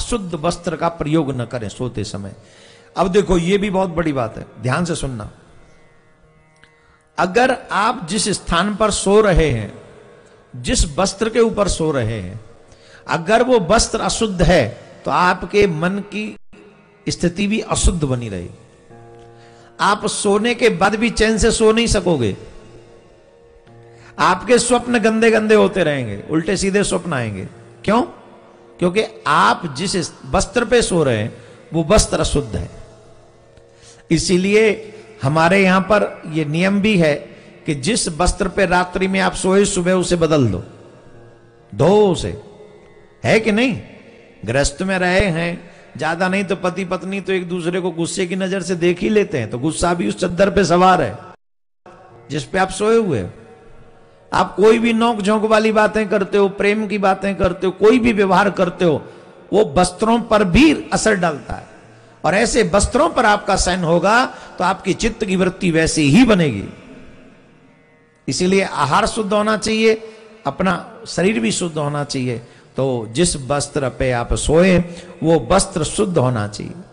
अशुद्ध वस्त्र का प्रयोग न करें सोते समय अब देखो यह भी बहुत बड़ी बात है ध्यान से सुनना अगर आप जिस स्थान पर सो रहे हैं जिस वस्त्र के ऊपर सो रहे हैं अगर वो वस्त्र अशुद्ध है तो आपके मन की स्थिति भी अशुद्ध बनी रहेगी आप सोने के बाद भी चैन से सो नहीं सकोगे आपके स्वप्न गंदे गंदे होते रहेंगे उल्टे सीधे स्वप्न आएंगे क्यों क्योंकि आप जिस वस्त्र पे सो रहे हैं वो वस्त्र अशुद्ध है इसीलिए हमारे यहां पर यह नियम भी है कि जिस वस्त्र पे रात्रि में आप सोए सुबह उसे बदल दो धो उसे है कि नहीं ग्रस्त में रहे हैं ज्यादा नहीं तो पति पत्नी तो एक दूसरे को गुस्से की नजर से देख ही लेते हैं तो गुस्सा भी उस चद्दर पे सवार है जिस पे आप सोए हुए हैं आप कोई भी नोक झोंक वाली बातें करते हो प्रेम की बातें करते हो कोई भी व्यवहार करते हो वो वस्त्रों पर भी असर डालता है और ऐसे वस्त्रों पर आपका सहन होगा तो आपकी चित्त की वृत्ति वैसी ही बनेगी इसीलिए आहार शुद्ध होना चाहिए अपना शरीर भी शुद्ध होना चाहिए तो जिस वस्त्र पे आप सोए वो वस्त्र शुद्ध होना चाहिए